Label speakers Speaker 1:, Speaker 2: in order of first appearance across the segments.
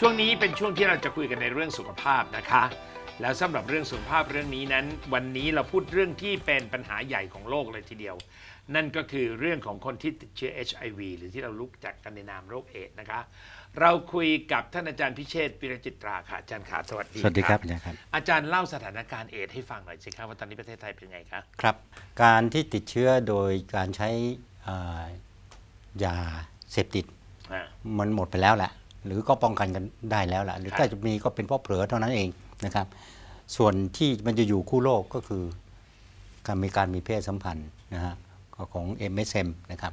Speaker 1: ช่วงนี้เป็นช่วงที่เราจะคุยกันในเรื่องสุขภาพนะคะแล้วสำหรับเรื่องสุขภาพเรื่องนี้นั้น วันนี้เราพูดเรื่องที่เป็นปัญหาใหญ่ของโลกเลยทีเดียว นั่นก็คือเรื่องของคนที่ติดเชื้อ HIV หรือที่เราลุกจากกันในนามโรคเอดนะคะเราคุยกับท่านอาจารย์พิเชษวิรจิตราค่ะอาจารย์ขาสวัสดีสวัสดีครับอาจารย์ครับอาจารย์เล่าสถานการณ์เอดให้ฟังหน่อยสิครับว่าตอนนี้ประเทศไทยเป็นไงคะ
Speaker 2: ครับการที่ติดเชื้อโดยการใช้ยาเสพติดมันหมดไปแล้วแหละหรือก็ป้องกันกันได้แล้วล่ะหรือถ้าจะมีก็เป็นเพราะเผลอเท่านั้นเองนะครับ ส่วนที่มันจะอยู่คู่โลกก็คือ การมีการมีเพศสัมพันธ์นะฮะของ MSM นะครับ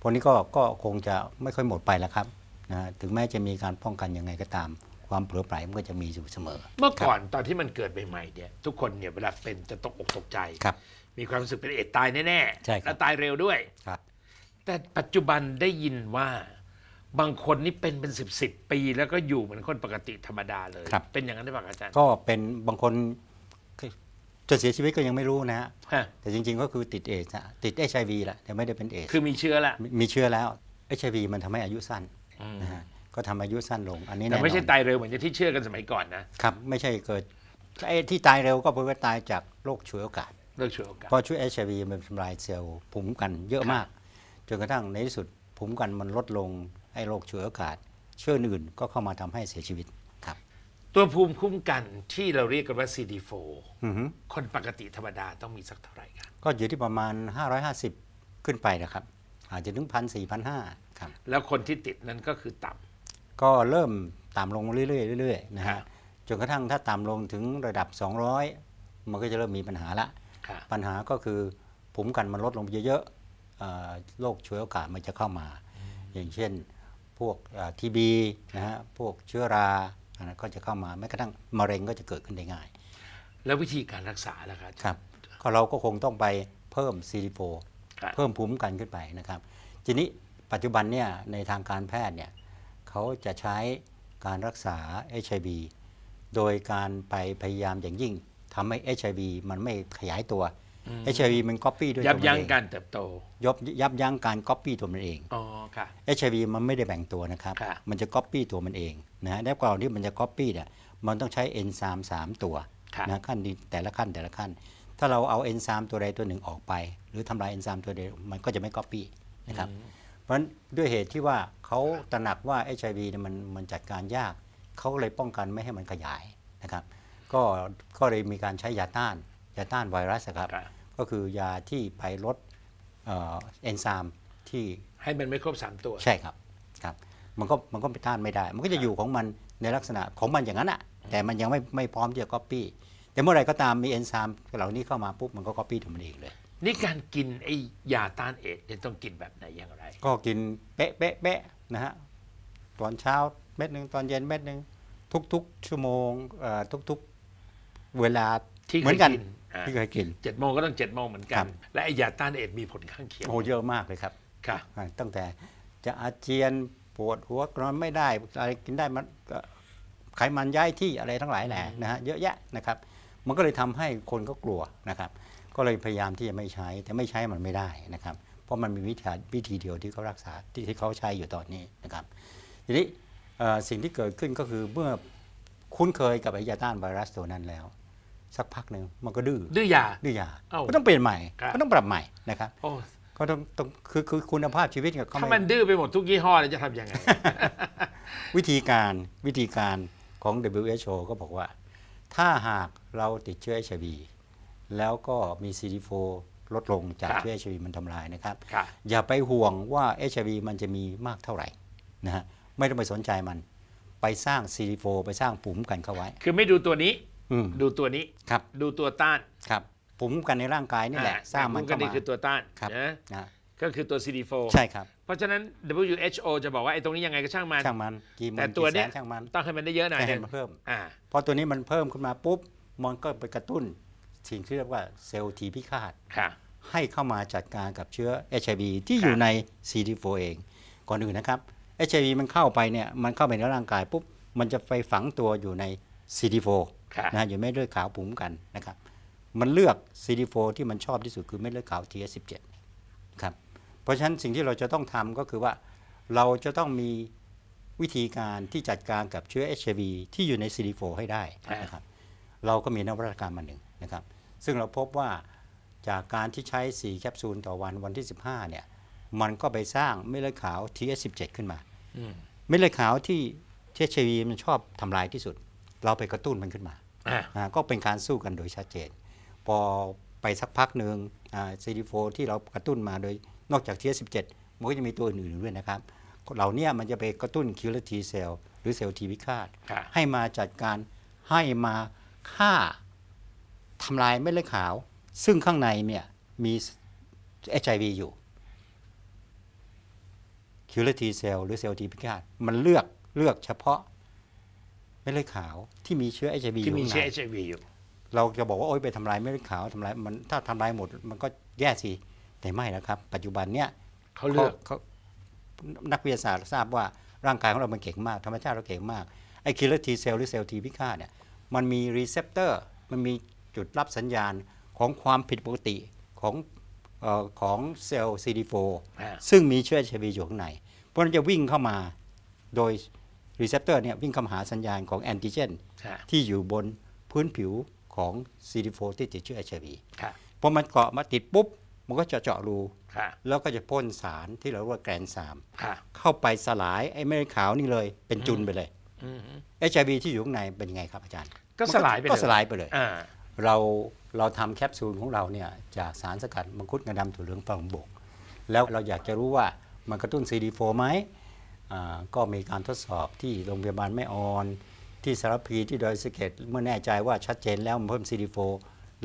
Speaker 2: พวกนี้ก็ก็คงจะไม่ค่อยหมดไปแล้วครับนะถึงแม้จะมีการป้องกันยังไงก็ตาม ความเผลอไผลมันก็จะมีอยู่เสมอ
Speaker 1: เมื่อก่อนตอนที่มันเกิดใหม่ๆเนี่ย ทุกคนเนี่ย เวลาเป็นจะตกอกตกใจครับมีความรู้สึกเป็นเอดตายแน่ๆและตายเร็วด้วยครับ แต่ปัจจุบันได้ยินว่าบางคนนี่เป็นเป็นสิบสิบปี แล้วก็อยู่เหมือนคนปกติธรรมดาเลยครับเป็นอย่างนั้นได้ป่ะอาจารย์ก็
Speaker 2: เป็นบางคนจะเสียชีวิตก็ยังไม่รู้นะฮะ แต่จริงๆก็คือติดเอชติดเอชไอวีแหละแต่ไม่ได้เป็นเอชคือมีเชื้อละมีเชื้อแล้วเอชไอวีมันทำให้อายุสั้นนะฮะก็ทำอายุสั้นลง อันนี้แต่ไม่ใช่
Speaker 1: ตายเร็วเหมือนที่เชื่อกันสมัยก่อนนะ
Speaker 2: ครับไม่ใช่เกิดไอ้ที่ตายเร็วก็เพราะว่าตายจากโรคฉวยโอกาสโรคฉวยโอกาสเพราะช่วยเอชไอวีมันทำลายเซลล์ภูมิคุ้มกันเยอะมาก จนกระทั่งในที่สุดภูมิคุ้มกันมันลดลงไอ้โรคฉวยโอกาส เชื้ออื่นก็เข้ามาทำให้เสียชีวิตครับ
Speaker 1: ตัวภูมิคุ้มกันที่เราเรียกกันว่า CD4 คนปกติธรรมดาต้องมีสักเท่าไหร่
Speaker 2: ครับก็อยู่ที่ประมาณ 550 ขึ้นไปนะครับ อาจจะถึงพันสี่พันห้
Speaker 1: าครับแล้วคนที่ติดนั้นก็คือต่
Speaker 2: ำ ก็เริ่มต่ำลงเรื่อยๆๆนะฮะจนกระทั่งถ้าต่ำลงถึงระดับ 200 มันก็จะเริ่มมีปัญหาละปัญหาก็คือภูมิกันมันลดลงเยอะๆโรคช่วยโอกาสมันจะเข้ามาอย่างเช่นพวกทีบีนะฮะ พวกเชื้อราอันนั้นก็จะเข้ามา แม้กระทั่งมะเร็งก็จะเกิดขึ้นได้ง่าย
Speaker 1: แล้ววิธีการรักษาล่ะครับครั
Speaker 2: บก็เราก็คงต้องไปเพิ่มซีรีโฟ เพิ่มภูมิคกันขึ้นไปนะครับ ทีนี้ปัจจุบันเนี่ยในทางการแพทย์เนี่ยเขาจะใช้การรักษา HIV โดยการไปพยายามอย่างยิ่งทำให้ HIV มันไม่ขยายตัวเอชไอวีมันก๊อปปี้ด้วยยับยั้งการเติบโตยบยับยั้งการก๊อปปี้ตัวมันเองอ๋อค่ะเอชไอวีมันไม่ได้แบ่งตัวนะครับมันจะก๊อปปี้ตัวมันเองนะฮะแล้วก่อนที่มันจะก๊อปปี้เนี่ยมันต้องใช้เอนไซม์สามตัวนะขั้นแต่ละขั้นแต่ละขั้น ถ้าเราเอาเอนไซม์ตัวใดตัวหนึ่งออกไปหรือทำลายเอนไซม์ตัวใดมันก็จะไม่ก๊อปปี้นะครับเพราะฉะนั้นด้วยเหตุที่ว่าเขาตระหนักว่าเอชไอวีเนี่ยมันมันจัดการยากเขาเลยป้องกันไม่ให้มันขยายนะครับก็ก็เลยมีการใช้ ยาต้านยาต้านไวรัสครับก็คือยาที่ไปลดเอนไซม์ที่
Speaker 1: ให้มันไม่ครบมตัว ใช่ค
Speaker 2: รับครับ มันก็มันก็ไปต้านไม่ได้ มันก็จะอยู่ของมันในลักษณะของมันอย่างนั้นอ่ะแต่มันยังไม่ไม่พร้อมที่จะก๊อปปี้แต่เมื่อไรก็ตามมีเอนไซม์เหล่านี้เข้ามาปุ๊บมันก็ก๊อปปี้ถึงมันเองเลย
Speaker 1: นี่การกินไอ้ยาต้านเอดจะต้องกินแบบไหนอย่างไร
Speaker 2: ก็กินเป๊ะเป๊ะเป๊ะนะฮะตอนเช้าเม็ดหนึ่งตอนเย็นเม็ดหนึ่งทุก ๆ ชั่วโมงทุกๆเวลาเหมือนกันที่เคยกิน
Speaker 1: เจ็ดโมงก็ต้องเจ็ดโมงเหมือนกัน และยาต้านเอดมีผลข้างเคียง โอ้เยอะมากเลยครับ ค่ะ ตั้งแต่
Speaker 2: จะอาเจียนปวดหัวนอนไม่ได้อะไรกินได้มันไขมันย้ายที่อะไรทั้งหลายแหละนะฮะเยอะแยะนะครับ มันก็เลยทำให้คนก็กลัวนะครับ ก็เลยพยายามที่จะไม่ใช้แต่ไม่ใช้มันไม่ได้นะครับ เพราะมันมีวิธีวิธีเดียวที่เขารักษาที่ที่เขาใช้อยู่ตอนนี้นะครับ ทีนี้สิ่งที่เกิดขึ้นก็คือเมื่อคุ้นเคยกับไอยาต้านไวรัสตัวนั้นแล้วสักพักหนึ่งมันก็ดื้อ ดื้อยา ดื้อยาก็ต้องเปลี่ยนใหม่ก็ต้องปรับใหม่นะครับก็ต้อง ต้องคือคือ คุณภาพชีวิตกับเขาถ้ามัน
Speaker 1: ดื้อไปหมดทุกยี่ห้อเลยจะทำยังไง
Speaker 2: วิธีการ วิธีการของ WHO ก็บอกว่า ถ้าหากเราติดเชื้อช i ีแล้วก็มี CD4 ลดลงจากเชื้อช i ีมันทำลายนะครับ อย่าไปห่วงว่าช i ีมันจะมีมากเท่าไหร่นะฮะ ไม่ต้องไปสนใจมัน ไปสร้าง CD4 ไปสร้างปุ่มกันเข้าไว้
Speaker 1: คือไม่ดูตัวนี้ดูตัวนี้ครับดูตัวต้านครับภูมิคุ้มกันในร่างกายนี่แหละสร้างมันก็มาคือตัวต้านนะก็คือตัว CD4 ใช่ครับ เพราะฉะนั้น WHO จะบอกว่าไอ้ตรงนี้ยังไงก็ช่างมัน ช่างมัน
Speaker 2: กี่หมื่นกี่แสนช่าง
Speaker 1: มันต้องให้มันได้เยอะหน่อยให้มันเพิ่ม
Speaker 2: พอตัวนี้มันเพิ่มขึ้นมาปุ๊บ มันก็ไปกระตุ้น สิ่งที่เรียกว่าเซลล์ทีพิฆาตให้เข้ามาจัดการกับเชื้อ HIV ที่อยู่ใน CD4 เอง ก่อนอื่นนะครับ HIV มันเข้าไปเนี่ย มันเข้าไปในร่างกายปุ๊บ มันจะไปฝังตัวอยู่ใน CD4 นะอยู่เม็ดเลือดขาวุูมกันนะครับมันเลือกซีดีโฟที่มันชอบที่สุดคือเม็ดเลือดขาว TS17 ครับเพราะฉะนั้นสิ่งที่เราจะต้องทำก็คือว่าเราจะต้องมีวิธีการที่จัดการกับเชื้อ HIV ที่อยู่ในซีดีโฟให้ได้นะครับเราก็มีนวัตกรรมมาหนึ่งนะครับ ซึ่งเราพบว่าจากการที่ใช้ 4 แคปซูลต่อวันวันที่ 15เนี่ย มันก็ไปสร้างเม็ดเลือดขาว TS17 ขึ้นมาเม็ดเลือดขาวที่เชื้อชีวีมันชอบทำลายที่สุด เราไปกระตุ้นมันขึ้นมาก็เป็นการสู้กันโดยชัดเจนพอไปสักพักหนึ่งซีดีโฟที่เรากระตุ้นมาโดยนอกจากเทียสิบเจ็ดมันก็จะมีตัวอื่นๆด้วยนะครับเหล่านี้มันจะไปกระตุ้นคิวเลทีเซลหรือเซลล์ทีวิคาดให้มาจัดการให้มาฆ่าทำลายเม็ดเลือดขาว ซึ่งข้างในเนี่ยมีเอชไอวีอยู่คิวเลทีเซลหรือเซลล์ทีวิคาดมันเลือกเลือกเฉพาะม็ดเลือดขาว ที่มีเชื้อไ i v อยู่ที่มีเชื้อี i ีอยู่ เราจะบอกว่าโอ๊ยไปทำลายเม็ดเลือดขาวทำลายมันถ้าทำลายหมดมันก็แย่สิ แต่ไม่นะครับ ปัจจุบันเนี้ยเขาเลือกเขานักวิทยาศาสตร์ทราบว่าร่างกายของเรา มันเก่งมากธรรมชาติเราเก่งมากไอคิลเลอร์ทีเซลหรือเซลทีพิฆาตเนี่ยมันมีรีเซพเตอร์มันมีจุดรับสัญญาณของความผิดปกติของออของเซลล์ CD4 ซึ่งมีเชื้อ HIV อยู่ข้างในเพราะนั้นจะวิ่งเข้ามาโดยรีเซพเตอร์เนี่ยวิ่งเข้าหาสัญญาณของแอนติเจนที่อยู่บนพื้นผิวของซีดีโฟที่ติดเชื้อ h อชีพอมันเกาะมาติดปุ๊บ มันก็จะเจาะรูแล้วก็จะพ่นสารที่เราเรียกว่าแกรนซามเข้าไปสลาย ไอ้เม็ดขาวนี่เลยเป็นจุนไปเลยเอชไอวีที่อยู่ข้างในเป็นยังไงครับอาจารย์ ก็สลายไปเลยก็สลายไปเลยเราเราทำแคปซูลของเราเนี่ยจากสารสกัดมังคุดกระดำถั่วเหลืองฝังบกแล้วเราอยากจะรู้ว่ามันกระตุ้นซีดีโฟไหมก็มีการทดสอบที่โรงพยาบาลแม่ออนที่สารพีที่ดอยสะเก็ดเมื่อแน่ใจว่าชัดเจนแล้วมันเพิ่มซีดีโฟ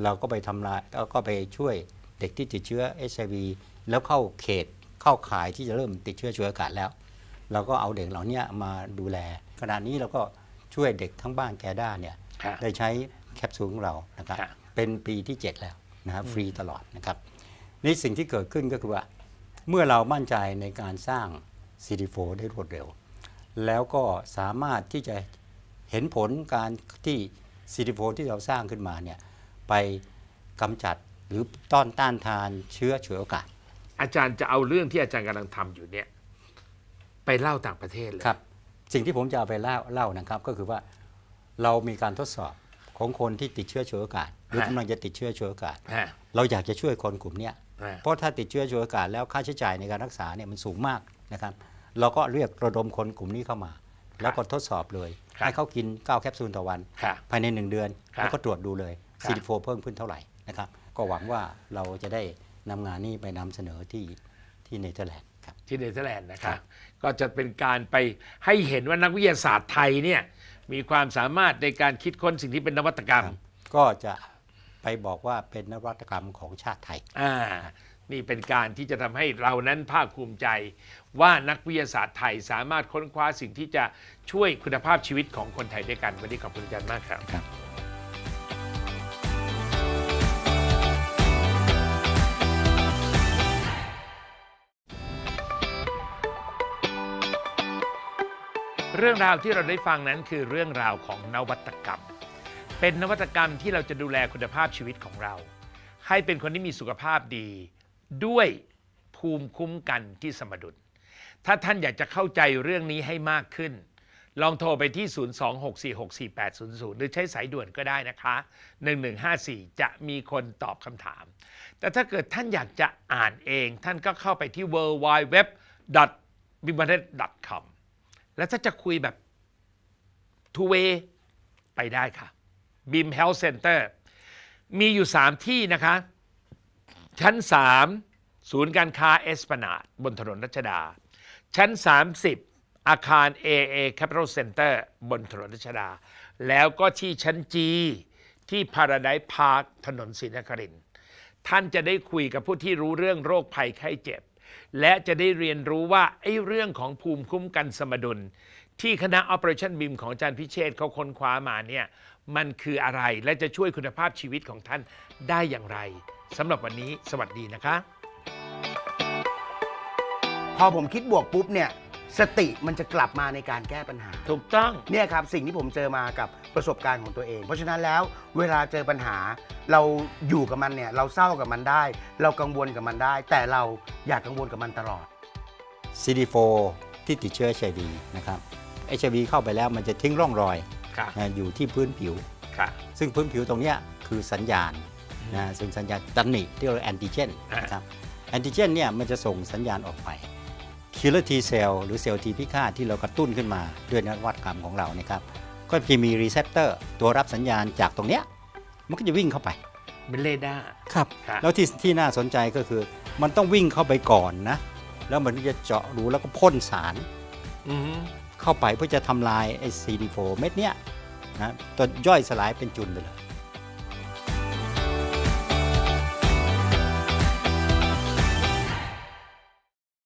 Speaker 2: เราก็ไปทำลายแล้วก็ไปช่วยเด็กที่ติดเชื้อเอชไอวีแล้วเข้าเขตเข้าข่ายที่จะเริ่มติดเชื้อเชื้ออากาศแล้ว เราก็เอาเด็กเหล่านี้มาดูแล ขณะนี้เราก็ช่วยเด็กทั้งบ้านแกด้าเนี่ยได้ใช้แคปซูลของเรานะครับเป็นปีที่ 7 แล้วนะฮะฟรีตลอดนะครับนี่สิ่งที่เกิดขึ้นก็คือว่า เมื่อเรามั่นใจในการสร้าง CD4 ได้รวดเร็ว แล้วก็สามารถที่จะเห็นผลการที่ CD4 ที่เราสร้างขึ้นมาเนี่ยไปกำจัดหรือต้อนต้านทานเชื้อฉวยโอกาส อาจารย์จะเอาเรื่องที่อาจารย์กำลังทำอยู่เนี่ย ไปเล่าต่างประเทศเลย ครับ สิ่งที่ผมจะเอาไปเล่าเล่านะครับ ก็คือว่าเรามีการทดสอบของคนที่ติดเชื้อฉวยโอกาสหรือกำลังจะติดเชื้อฉวยโอกาสเราอยากจะช่วยคนกลุ่มนี้เพราะถ้าติดเชื้อฉวยโอกาสแล้วค่าใช้จ่ายในการรักษาเนี่ยมันสูงมากนะครับเราก็เรียกระดมคนกลุ่มนี้เข้ามา แล้วก็ทดสอบเลย ให้เขากิน 9 แคปซูลต่อวัน ภายใน 1 เดือนแล้วก็ตรวจดูเลยซีดิโฟเพิ่มขึ้นเท่าไหร่ นะครับ ก็หวังว่าเราจะได้นำงานนี้ไปนำเสนอที่ที่เนเธอร์แลนด์ค
Speaker 1: รับ ที่เนเธอร์แลนด์นะครับก็จะเป็นการไปให้เห็นว่านักวิทยาศาสตร์ไทยเนี่ยมีความสามารถในการคิดค้นสิ่งที่เป็นนวัตกรรม
Speaker 2: ก็จะไปบอกว่าเป็นนวัตกรรมของ
Speaker 1: ชาติไทยนี่เป็นการที่จะทำให้เรานั้นภาคภูมิใจ ว่านักวิทยาศาสตร์ไทยสามารถค้นคว้าสิ่งที่จะช่วยคุณภาพชีวิตของคนไทยด้วยกันวันนี้ขอบคุณอาจารย์มากครับบเรื่องราวที่เราได้ฟังนั้นคือเรื่องราวของนวัตกรรม เป็นนวัตกรรมที่เราจะดูแลคุณภาพชีวิตของเรา ให้เป็นคนที่มีสุขภาพดีด้วยภูมิคุ้มกันที่สมดุล ถ้าท่านอยากจะเข้าใจเรื่องนี้ให้มากขึ้น ลองโทรไปที่ 026464800 หรือใช้สายด่วนก็ได้นะคะ 1154 จะมีคนตอบคำถาม แต่ถ้าเกิดท่านอยากจะอ่านเอง ท่านก็เข้าไปที่ w w w b i m a n e t c o m แล้วถ้าจะคุยแบบ two way ไปได้ค่ะ BIM Health Center มีอยู่ 3 ที่นะคะชั้น 3 ศูนย์การค้าเอสานาดบนถนนรัชดา ชั้น 30 อาคาร AA Capital Center บนถนนรัชดา แล้วก็ที่ชั้น G ที่พาราไดซ์พาร์คถนนศรีนคริน ท่านจะได้คุยกับผู้ที่รู้เรื่องโรคภัยไข้เจ็บ และจะได้เรียนรู้ว่าไอ้เรื่องของภูมิคุ้มกันสมดุล ที่คณะ Operation BIM ของอาจารย์พิเชษเขาค้นคว้ามาเนี่ยมันคืออะไรและจะช่วยคุณภาพชีวิตของท่านได้อย่างไรสำหรับวันนี้ สวัสดีนะคะ พอผมคิดบวกปุ๊บเนี่ย สติมันจะกลับมาในการแก้ปัญหา ถูกต้องเนี่ยครับสิ่งที่ผมเจอมากับประสบการณ์ของตัวเอง เพราะฉะนั้นแล้วเวลาเจอปัญหา เราอยู่กับมันเนี่ยเราเศร้ากับมันได้ เรากังวลกับมันได้แต่เราอยากกังวลกับมันตลอด
Speaker 2: CD4 ที่ติดเชื้อ HIV นะครับ HIV เข้าไปแล้วมันจะทิ้งร่องรอยอยู่ที่พื้นผิวซึ่งพื้นผิวตรงนี้คือสัญญาณนะส่งสัญญาณตันนิที่เราแอนติเจนนะครับแอนติเจนเนี่ย มันจะส่งสัญญาณออกไปคิลเลอร์ทีเซลหรือเซลล์ทีพิฆาตที่เรากระตุ้นขึ้นมาด้วยนวัตกรรมของเรานะครับก็จะมีรีเซพเตอร์ตัวรับสัญญาณจากตรงเนี้ยมันก็จะวิ่งเข้าไปเป็นเรดาร์ครับ แล้วที่ที่น่าสนใจก็คือ มันต้องวิ่งเข้าไปก่อนนะแล้วมันจะเจาะรูแล้วก็พ่นสารเข้าไปเพื่อจะทำลายไอซีดีโฟเม็ดเนี้ยนะตัวย่อยสลายเป็นจุลไปเลย